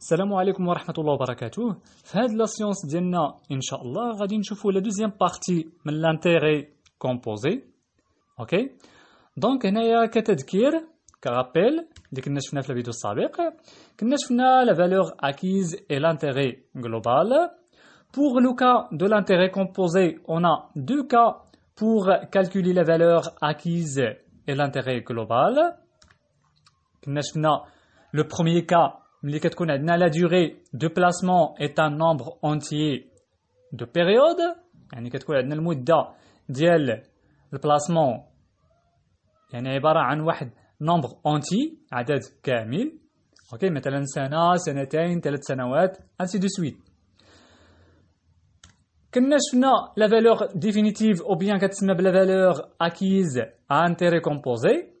Salam alaykoum wa rahmatou Allah wa barakatou la science d'Ina, Inch'Allah On va la deuxième partie de l'intérêt composé Ok Donc, il y a quatre rappel, qui rappellent ce que nous avons la vidéo précédente Nous avons la valeur acquise et l'intérêt global Pour le cas de l'intérêt composé on a deux cas pour calculer la valeur acquise et l'intérêt global Nous le premier cas la durée de placement est un nombre entier de périodes. Le placement est un nombre entier, un Ok, سنتين, ainsi de suite. la valeur définitive ou bien la valeur acquise à intérêt composé,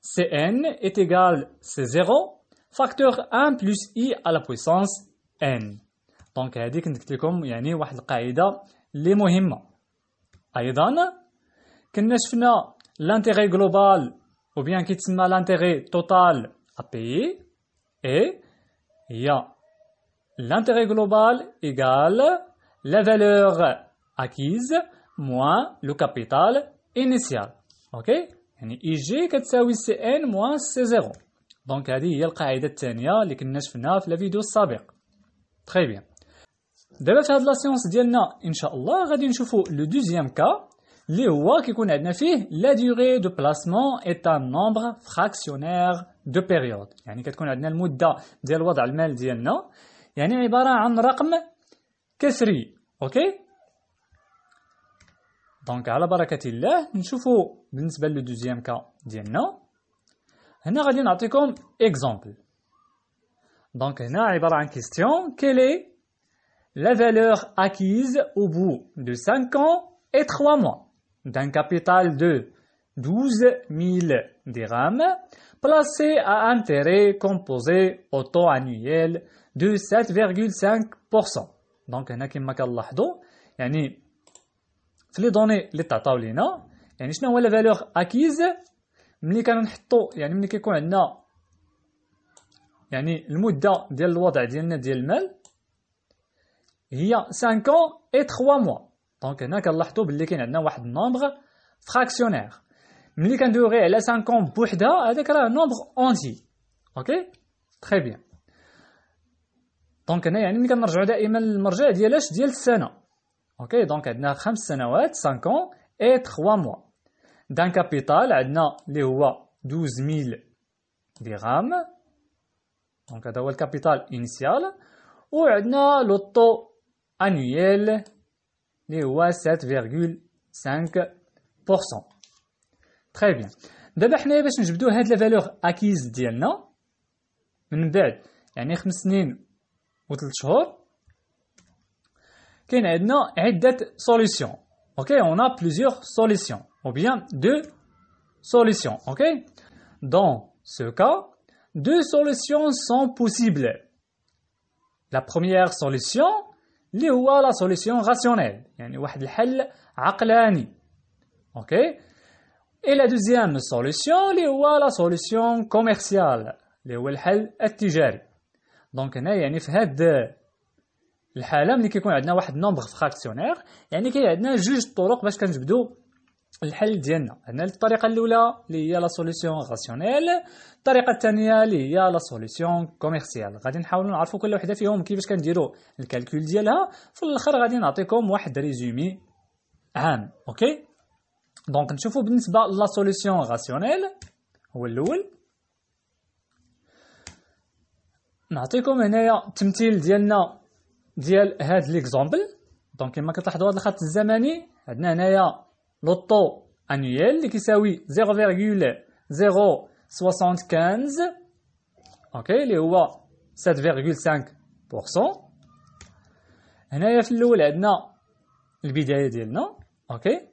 Cn est égal à C0 facteur 1 plus i à la puissance n. Donc, il y a des choses les l'intérêt global, ou bien l'intérêt total à payer, et il y a l'intérêt global égale la valeur acquise moins le capital initial. Ok? Ig, quest Cn moins C0. دونك هذه هي القاعده الثانيه اللي كنا شفناها في الفيديو السابق تري بيان دابا في هاد لا سيونس ديالنا ان شاء الله غادي نشوفوا لو دوزيام كا اللي هو كيكون عندنا فيه لا ديغي دو بلاسمون اي ان نومبر فراكسيونير دو بيريود يعني كتكون عندنا المده ديال وضع المال ديالنا يعني عباره عن رقم كسري اوكي دونك على بركه الله نشوفوا بالنسبه لو دوزيام كا ديالنا En arabe, on a fait exemple. Donc, on a arrivé à question, quelle est la valeur acquise au bout de 5 ans et 3 mois d'un capital de 12 000 dirhams placé à intérêt composé au taux annuel de 7,5%. Donc, on a fait comme un cas de lahdo. On a dit, je vais donner l'état à Oulina. On a dit, on a la valeur acquise. ملي كنحطو يعني ملي كيكون عندنا يعني المده ديال الوضع ديالنا ديال المال هي 5 ans et 3 mois دونك هنا كنلاحظوا باللي كاين عندنا واحد النومبر فراكسيونير ملي كندويو غير على 5 ans بوحدها هذاك راه نومبر اونتي اوكي تري بيان دونك هنا يعني ملي كنرجعوا دائما للمرجع ديال اش ديال السنه اوكي دونك عندنا خمس سنوات 5 ans et 3 mois d'un capital, maintenant de 12 000 de RAM, donc capital initial, ou le taux annuel, 7,5 Très bien. valeur acquise bien nous plusieurs solutions ou bien deux solutions ok Dans ce cas, deux solutions sont possibles. La première solution, qui est la solution rationnelle, c'est-à-dire une solution rationnelle, ok Et la deuxième solution, qui est la solution commerciale, cest à la solution commerciale. Donc là, c'est-à-dire que dans cette situation, on a un nombre fractionnel, c'est-à-dire qu'on a juste deux الحل ديالنا هنا الطريقه الاولى اللي هي لا سوليسيون راسيونيل الطريقه الثانيه اللي هي لا سوليسيون كوميرسيال غادي نحاولوا نعرفوا كل وحده فيهم كيفاش كنديروا الكالكول ديالها في الاخر غادي نعطيكم واحد ريزومي عام اوكي دونك نشوفوا بالنسبه لا سوليسيون راسيونيل هو الاول نعطيكم هنايا التمثيل ديالنا ديال هاد ليكزامبل دونك كما كتلاحظوا هذا الخط الزمني عندنا هنايا Le annuel qui oui 0,075 OK اللي هو 7.5% هنايا في الاول عندنا البدايه ديالنا اوكي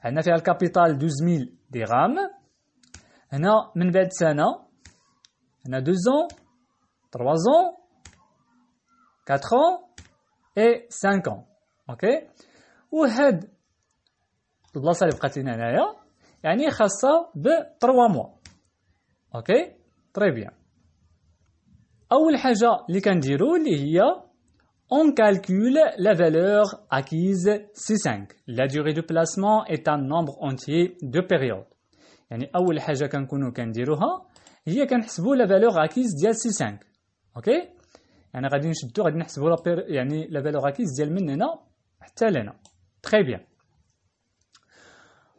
عندنا فيها الكابيتال 12000 درهم هنا من بعد سنه هنا 2 ans 3 ans 4 ans et 5 ans OK وهاد la place à l'épreuve qu'on mois. OK Très bien. La première chose que c'est la valeur acquise C5. La durée de placement est un nombre entier de périodes. La première chose que l'on fait, c'est la valeur acquise de C5. OK On calcule la valeur acquise de Très bien.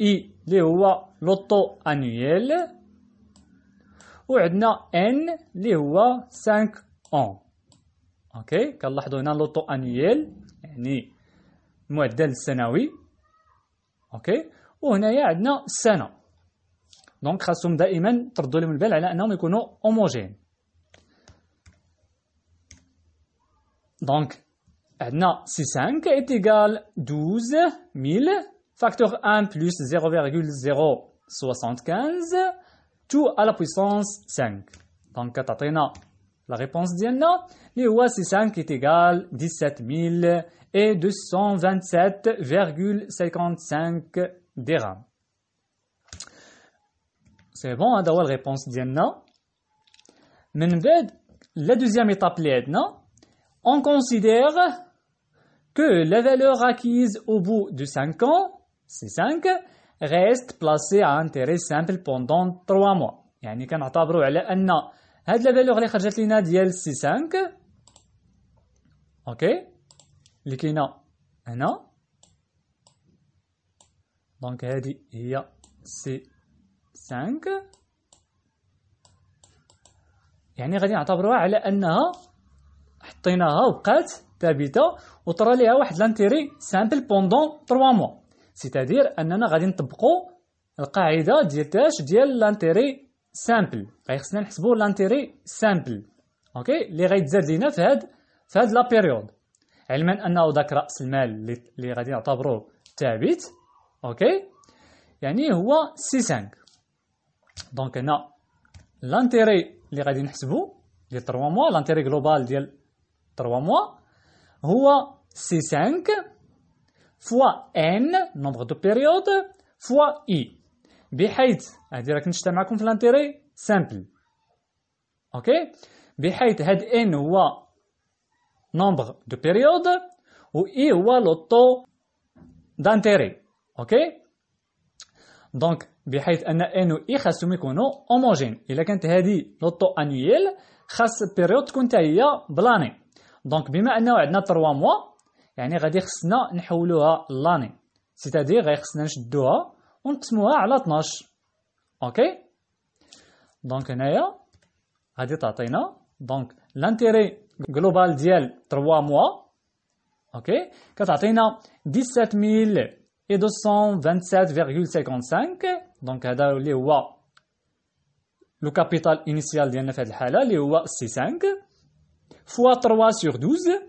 اي اللي هو لوطو انويل وعندنا ان اللي هو 5 اون اوكي كنلاحظوا هنا لوطو انويل يعني المعدل السنوي اوكي وهنايا عندنا السنه دونك خاصهم دائما تردوا لهم البال على انهم يكونوا اوموجين دونك عندنا سي 5 ايتيغال 12000 Facteur 1 plus 0,075, tout à la puissance 5. Donc, تعطينا la réponse ديالنا les 5 est égal 17 227,55 dirhams. C'est bon, هذا hein, la réponse ديالنا. Maintenant, la deuxième étape on considère que la valeur acquise au bout de 5 ans سي 5 غيست بلاسي ا انتيري سامبل بوندون 3 موا يعني كنعتبروا على ان هاد لابالوغ اللي خرجت لينا ديال سي 5 اوكي اللي كاينه هنا دونك هادي هي سي 5 يعني غادي نعتبروها على انها حطيناها وبقات ثابته وطرا ليها واحد لانتيري سامبل بوندون 3 موا سيتادير اننا غادي نطبقوا القاعده ديال تاش ديال لانتيري سامبل غيخصنا نحسبوا لانتيري سامبل اوكي اللي غيتزاد لينا في هاد في هاد لا بيريود علما انه ذاك راس المال اللي غادي نعتبروه ثابت اوكي يعني هو سي 5 دونك هنا لانتيري اللي غادي نحسبو ديال 3 موا لانتيري جلوبال ديال 3 موا هو سي 5 فوا ان نومبر دو بيريود فوا اي بحيث هادي راك نشتا معكم في لانتيري سامبل اوكي بحيث هاد ان هو نومبر دو بيريود و اي هو لو طو دانتيري اوكي دونك بحيث ان ان و اي خاصهم يكونوا اوموجين الا كانت هادي لو طو انويل خاص بيريود تكون حتى هي بلاني دونك بما انه عندنا 3 موا يعني غادي خصنا نحولوها لاني سيتادير غادي خصنا نشدوها ونقسموها على 12 اوكي دونك هنايا غادي تعطينا دونك لانتيري جلوبال ديال 3 موا اوكي كتعطينا 17227,55 دونك هذا اللي هو لو كابيتال انيسيال ديالنا في هذه الحاله اللي هو سي 5 فوا 3 سور 12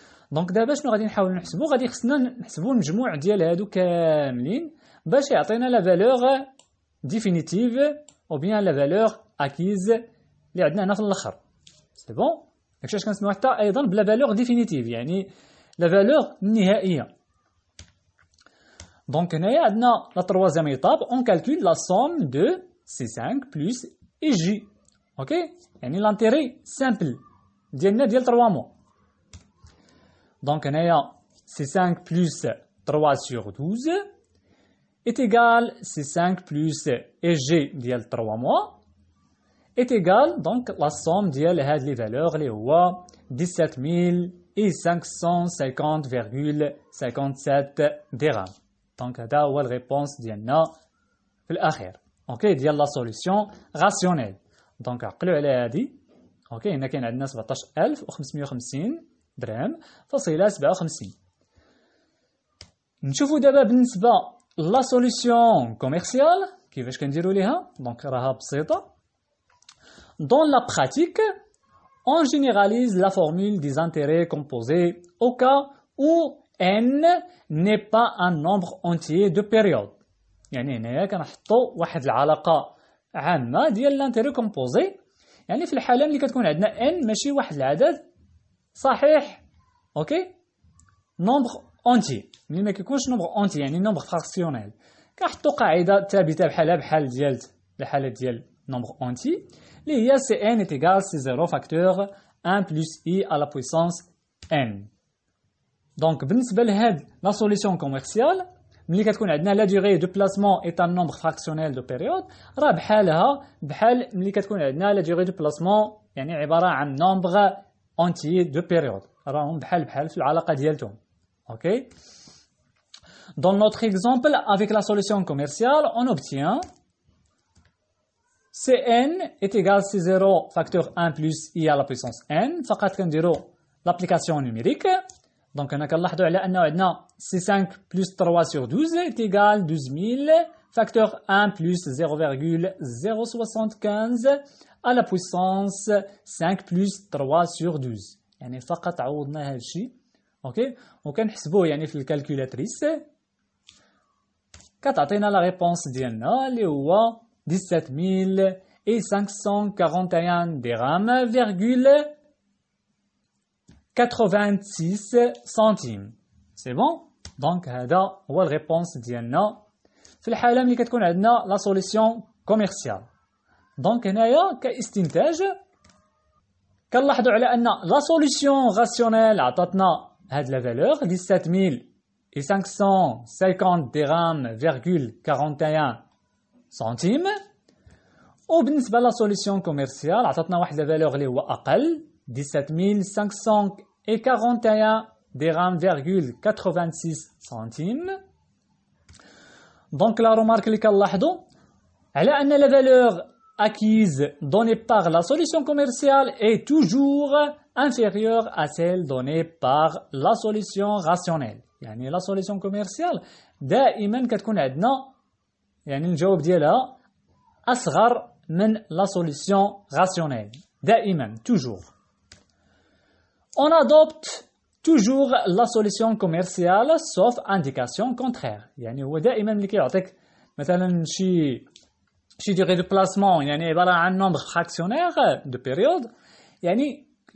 دونك دابا شنو غادي نحاول نحسبو غادي خصنا نحسبو المجموع ديال هادو كاملين باش يعطينا لا فالور ديفينيتيف او بيان لا فالور اكيز اللي عندنا هنا في الاخر سي بون داكشي اش كنسميو حتى ايضا بلا فالور ديفينيتيف يعني لا فالور النهائيه دونك هنايا عندنا لا تروازيام ايطاب اون كالكول لا سوم دو سي 5 بلس اي جي اوكي يعني لانتيري سامبل ديالنا ديال 3 مو Donc, on a C5 plus 3 sur 12 est égal à C5 plus EG de 3 mois est égal donc la somme de les valeurs les OA 17 550,57 dirhams. Donc, c'est la réponse de est l'arrière. OK, a la solution rationnelle. Donc, on a dit OK, on a 17 000 درهم فاصلة 57 نشوفوا دابا بالنسبة لا سوليسيون كوميرسيال كيفاش كنديروا ليها دونك راها بسيطة دون لا براتيك اون جينيراليز لا فورمول دي زانتيري كومبوزي او كا او ان ني با ان نومبر اونتي دو بيريود يعني هنايا كنحطوا واحد العلاقة عامة ديال لانتيري كومبوزي يعني في الحالة اللي كتكون عندنا ان ماشي واحد العدد صحيح اوكي نومبر اونتي ملي ما كيكونش نومبر اونتي يعني نومبر فراكسيونيل كنحطو قاعده ثابته بحالها بحال ديال الحاله ديال نومبر اونتي اللي هي سي ان ايت ايغال سي زيرو فاكتور ان بلس اي على بويسونس ان دونك بالنسبه لهاد لا سوليسيون كوميرسيال ملي كتكون عندنا لا ديغي دو بلاسمون ايت تان نومبر فراكسيونيل دو بيريود راه بحالها بحال ملي كتكون عندنا لا ديغي دو بلاسمون يعني عباره عن نومبر de période. Dans notre exemple, avec la solution commerciale, on obtient Cn est égal à C0 facteur 1 plus i à la puissance n. فقط l'application numérique. Donc, on a qu'à C5 plus 3 sur 12 est égal à 000 facteur 1 plus 0,075 à la puissance 5 plus 3 sur 12 يعني فقط عوضنا هذا الشيء اوكي وكنحسبوه يعني في الكالكولاتريس كتعطينا لا ريبونس ديالنا اللي هو 17541 541 86 سنتيم سي بون دونك هذا هو الريبونس ديالنا dans le cas où nous avons la solution commerciale. Donc, ici, la solution rationnelle nous a donné cette 17 550,41 et pour la solution commerciale, nous valeur qui 17 donc la remarque li kallahdo elle a la valeur acquise donnée par la solution commerciale est toujours inférieure à celle donnée par la solution rationnelle. la solution commerciale دائماً كتكون عندنا يعني الجواب là, men la solution rationnelle. دائماً toujours. On adopte توجور لا سوليسيون كوميرسيال سوف انديكاسيون contraire يعني هو دائما اللي كيعطيك مثلا شي شي ديغي دو بلاسمون يعني عباره عن نومبر فراكسيونير دو بيريود يعني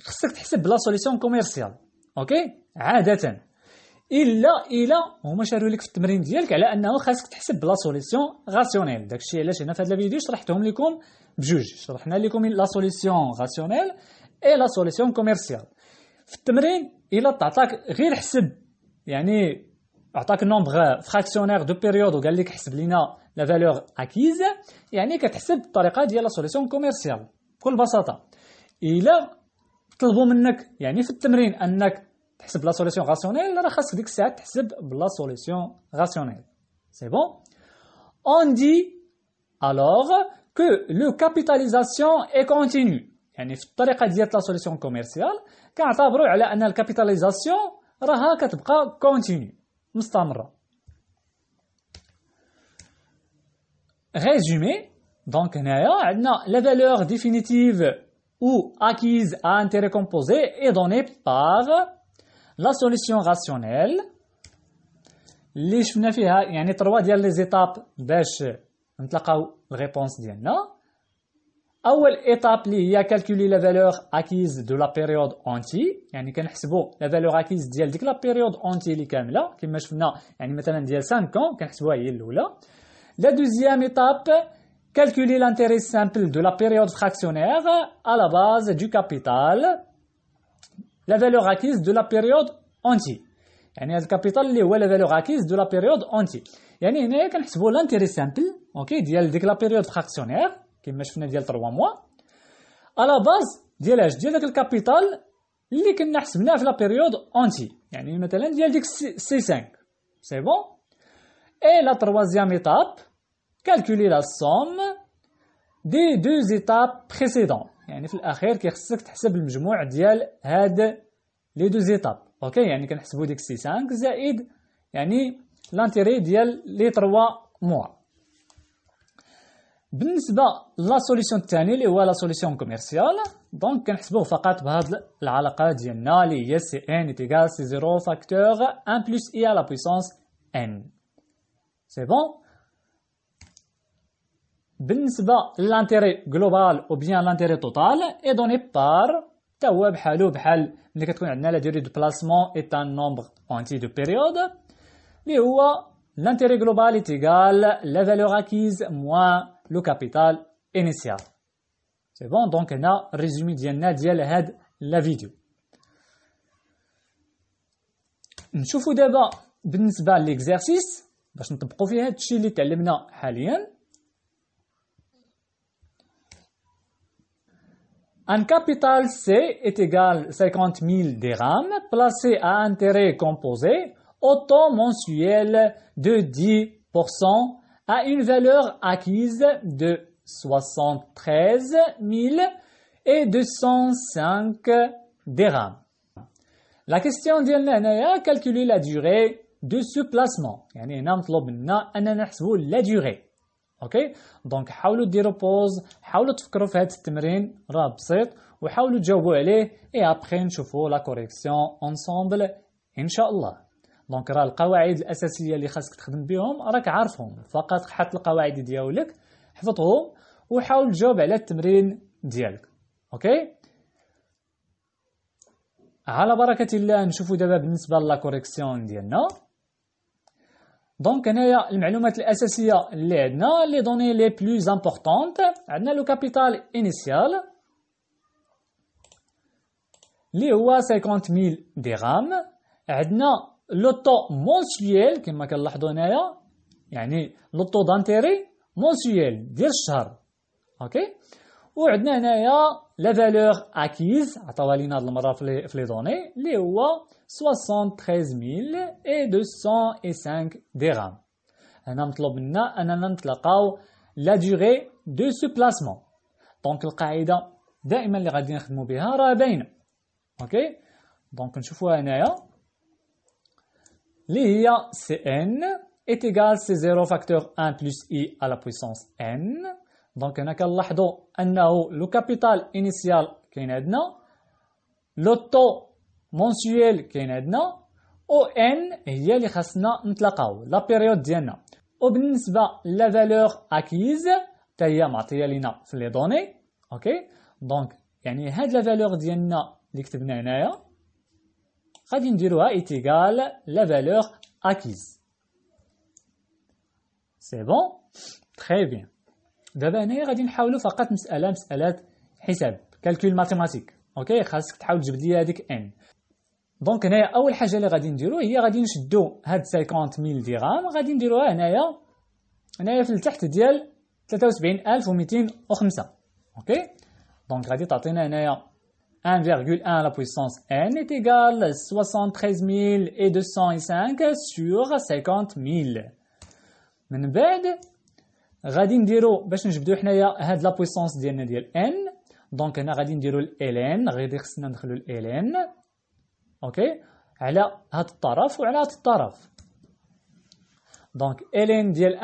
خصك تحسب لا سوليسيون كوميرسيال اوكي عاده الا الا هما شاروا لك في التمرين ديالك على انه خاصك تحسب لا سوليسيون راسيونيل داكشي علاش هنا في هذا الفيديو شرحتهم لكم بجوج شرحنا لكم لا سوليسيون راسيونيل اي لا سوليسيون كوميرسيال في التمرين الا تعطاك غير حسب يعني عطاك نومبغ فراكسيونير دو بيريود وقال لك حسب لينا لا فالور اكيز يعني كتحسب الطريقه ديال لا سوليسيون كوميرسيال بكل بساطه الا طلبوا منك يعني في التمرين انك تحسب لا سوليسيون غاسيونيل راه خاصك ديك الساعه تحسب بلا سوليسيون غاسيونيل سي بون اون دي alors que le capitalisation est continue يعني في الطريقه ديال لا سوليسيون كوميرسيال كنعتبروا على ان الكابيتاليزاسيون راها كتبقى كونتينيو مستمره ريزومي دونك هنايا عندنا لا فالور ديفينيتيف او اكيز ا انتيري كومبوزي اي دوني باغ لا سوليسيون راسيونيل اللي شفنا فيها يعني تروا ديال لي زيتاب باش نتلقاو الريبونس ديالنا La première étape, il y a calculé la valeur acquise de la période entière. C'est beau. La valeur acquise, de la période entière, qui est comme là. Maintenant, mettons disons 5 ans, c'est beau, il est là La deuxième étape, calculer l'intérêt simple de la période fractionnaire à la base du capital, la valeur acquise de la période entière. Le capital, qui est la valeur acquise de la période entière L'intérêt simple, ok, disons de la période fractionnaire. كما شفنا ديال 3 موا على باز ديال اش ديال داك الكابيتال اللي كنا حسبناه في لا بيريود اونتي يعني مثلا ديال ديك سي 5 سي بون اي لا تروازيام ايتاب كالكولي لا سوم دي دو ايتاب بريسيدون يعني في الاخير كيخصك تحسب المجموع ديال هاد لي دو ايتاب اوكي يعني كنحسبوا ديك سي 5 زائد يعني لانتيري ديال لي 3 موا Par rapport à la solution commerciale, Donc, peut donc calculer que dans cette relation-là, n est égal à 0, facteur 1 plus i à la puissance n. C'est bon Par l'intérêt global ou bien l'intérêt total, est donné le par quelque chose comme la durée de placement est un nombre entier de périodes, l'intérêt global est égal à la valeur acquise moins le capital initial. C'est bon, donc on a résumé la vidéo. Nous لا فيديو. l'exercice, دابا بالنسبه للإكزارسيس باش نطبقوا فيه هاد الشيء Un capital C est égal à 50 000 dirhams placés à intérêt composé au taux mensuel de 10% à une valeur acquise de 73 et 205 dirhams. La question dit de calculer la durée de ce placement. la durée. OK Donc, حاولوا ديروا بوز حاولوا تفكروا في هذا التمرين راه بسيط وحاولوا تجاوبوا عليه et après نشوفوا la correction ensemble Inch'Allah. دونك راه القواعد الاساسيه اللي خاصك تخدم بهم راك عارفهم فقط حط القواعد ديالك حفظهم وحاول تجاوب على التمرين ديالك اوكي على بركه الله نشوفوا دابا بالنسبه لا كوريكسيون ديالنا دونك هنايا المعلومات الاساسيه اللي عندنا لي دوني لي بلوز امبورطونت عندنا لو كابيتال انيسيال اللي هو 50000 درهم عندنا لو طو مونسييل كما كنلاحظوا هنايا يعني لو طو دانتيري مونسييل ديال الشهر اوكي وعندنا هنايا لا فالور اكيز عطاوها لينا هاد المره في لي دوني اللي هو 73205 درهم هنا مطلوب منا اننا نتلاقاو لا دوغي دو سو بلاسمون دونك القاعده دائما اللي غادي نخدموا بها راه باينه اوكي دونك نشوفوها هنايا L'IA CN est égal à 0 facteur 1 plus i à la puissance n. Donc, on a qu'à l'achdo, le capital initial qui est le taux mensuel qui est ou n, il y a les la période Il y a la valeur acquise, taïa matéalina, les données. Ok? Donc, il y a la valeur d'IA qui est غادي نديروها ايتيغال لا فالور اكيز سي بون تري بيان دابا هنايا غادي نحاولوا فقط مساله مساله حساب كالكول ماتيماتيك اوكي خاصك تحاول تجبد لي هذيك ان دونك هنايا اول حاجه اللي غادي نديرو هي غادي نشدو هاد 50000 درهم غادي نديروها هنايا هنايا في التحت ديال 73205 اوكي دونك غادي تعطينا هنايا 1,1 à la puissance n est égal à 73 205 sur 50 000 من بعد غادي نديرو باش نجبدو حنايا هاد لا بويسونس ديالنا ديال n دونك هنا غادي نديرو خصنا ندخلو اوكي على الطرف وعلى ln ديال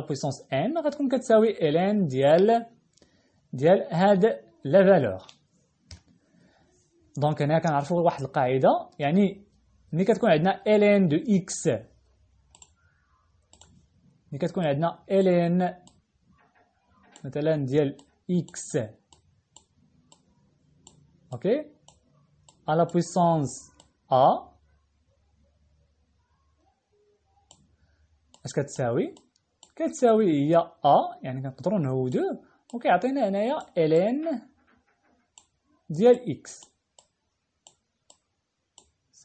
1,1 puissance n غتكون كتساوي ln ديال ديال دونك هنا كنعرفوا واحد القاعده يعني ملي كتكون عندنا ln دو اكس ملي كتكون عندنا ln مثلا ديال اكس اوكي على بويسونس ا اش كتساوي كتساوي هي ا يعني كنقدروا نهودوه وكيعطينا هنايا ln ديال اكس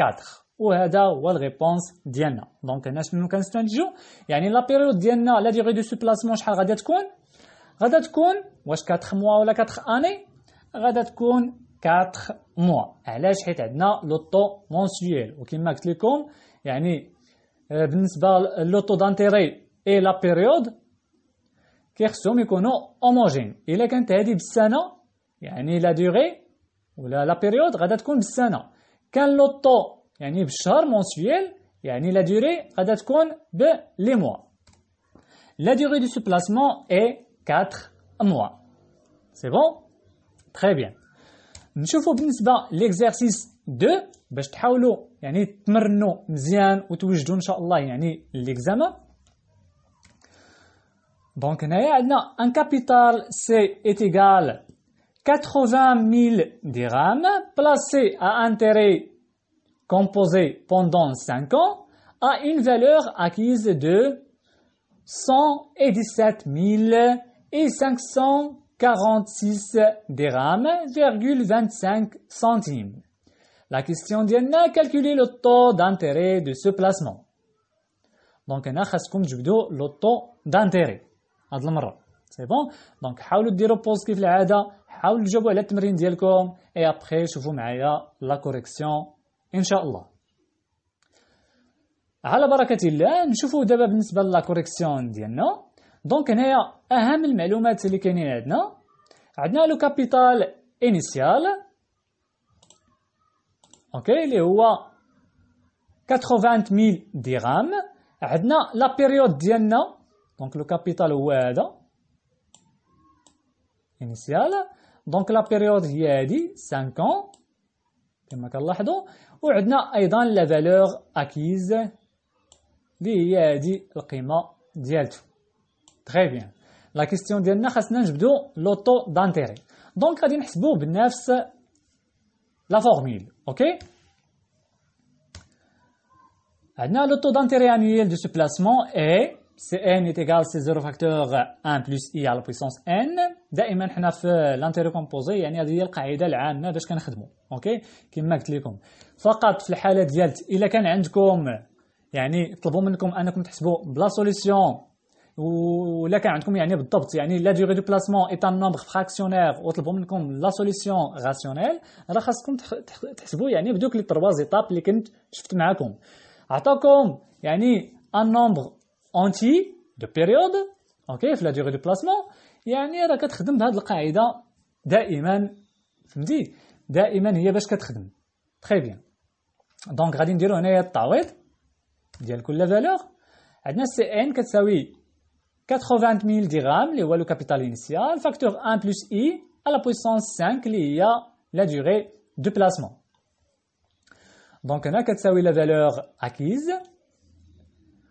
4 وهذا هو الريبونس ديالنا دونك هنا شنو كنستنتجو يعني لا بيريود ديالنا لا ديغي دو سوبلاسمون شحال غادي تكون غادي تكون واش 4 موا ولا 4 اني غادي تكون 4 موا علاش حيت عندنا لوطو مونسيويل وكما قلت لكم يعني بالنسبه لوطو دانتيري اي لا بيريود كيخصهم يكونوا اوموجين الا كانت هذه بالسنه يعني لا ديغي ولا لا بيريود غادي تكون بالسنه Quel le temps, c'est-à-dire le mois de l'année, cest à la durée, ça va être dans mois. La durée de ce placement est 4 mois. C'est bon Très bien. Nous va commencer l'exercice 2 pour essayer de bien travailler et de réussir l'examen. Donc, un capital C est égal 80 000 dirhams placés à intérêt composé pendant 5 ans à une valeur acquise de 117 546 dirhams, 25 centimes. La question a calculer le taux d'intérêt de ce placement. Donc, on a le taux d'intérêt. C'est bon? Donc, حاولوا que بوز حاولوا تجاوبوا على التمرين ديالكم اي ابخي شوفوا معايا لا كوريكسيون ان شاء الله على بركه الله نشوفوا دابا بالنسبه لا كوريكسيون ديالنا دونك هنايا اهم المعلومات اللي كاينين عندنا عندنا لو كابيتال انيسيال اوكي اللي هو 80000 درهم عندنا لا بيريود ديالنا دونك لو كابيتال هو هذا انيسيال Donc, la période y est dit 5 ans, comme vous l'avez vu. Et nous avons aussi la valeur acquise de est la valeur Très bien. La question d'hier, nous allons commencer le taux d'intérêt. Donc, nous allons بنفس la formule. Ok Nous a le taux d'intérêt annuel de ce placement et سي ان ايتيغال سي زيرو فاكتور ان بلس اي على بويسونس ان دائما حنا في لانتيري كومبوزي يعني هذه هي القاعده العامه باش كنخدموا اوكي كما قلت لكم فقط في الحاله ديال الا كان عندكم يعني طلبوا منكم انكم تحسبوا بلا سوليسيون ولا كان عندكم يعني بالضبط يعني لا ديغي دو بلاسمون ايت ان نومبر فراكسيونير وطلبوا منكم لا سوليسيون راسيونيل راه خاصكم تحسبوا يعني بدوك لي تروا زيتاب اللي كنت شفت معاكم عطاكم يعني ان نومبر اونتي دو بيريود اوكي في لا ديغي دو بلاسمون يعني راه كتخدم بهاد القاعده دائما فهمتي دائما هي باش كتخدم تري بيان دونك غادي نديرو هنايا التعويض ديال كل فالور عندنا سي ان كتساوي 80000 درهم اللي هو لو كابيتال انيسيال فاكتور 1 بلس اي على بويسونس 5 اللي هي لا ديغي دو بلاسمون دونك هنا كتساوي لا فالور اكيز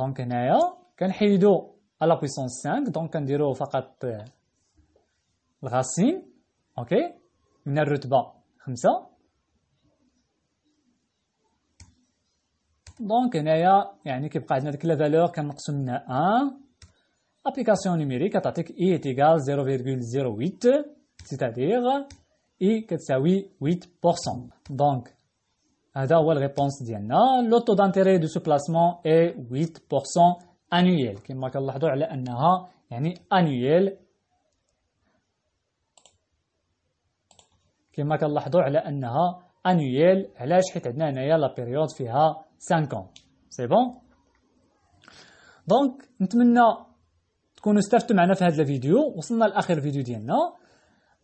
دونك هنايا كنحيدو على بويسونس 5 دونك كنديرو فقط الغاسين اوكي من الرتبه خمسة دونك هنايا يعني كيبقى عندنا ديك لا فالور كنقصو منها 1 ابليكاسيون نيميريك كتعطيك اي تيغال 0.08 سيتادير اي كتساوي 8% دونك هذا هو الريبونس ديالنا طو دانتيري دو سو بلاسمون اي 8% انويل كما كنلاحظوا على انها يعني انويل كما كنلاحظوا على انها انويل علاش حيت عندنا هنايا لا بيريود فيها 5 سي بون دونك نتمنى تكونوا استفدتوا معنا في هذا الفيديو وصلنا لاخر فيديو ديالنا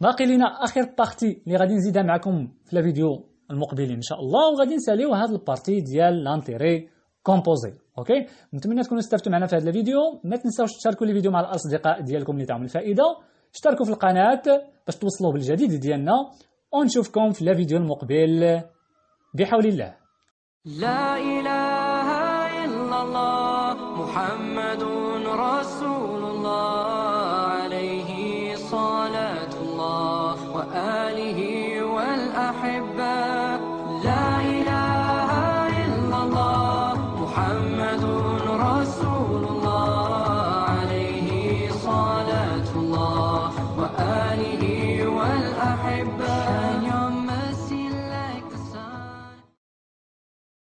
باقي لينا اخر بارتي اللي غادي نزيدها معكم في الفيديو المقبلين ان شاء الله وغادي نساليو هاد البارتي ديال لانتيري كومبوزي اوكي نتمنى تكونوا استفدتوا معنا في هذا الفيديو ما تنساوش تشاركوا الفيديو مع الاصدقاء ديالكم اللي تعمل الفائده اشتركوا في القناه باش توصلوا بالجديد ديالنا ونشوفكم في الفيديو المقبل بحول الله لا اله الا الله محمد رسول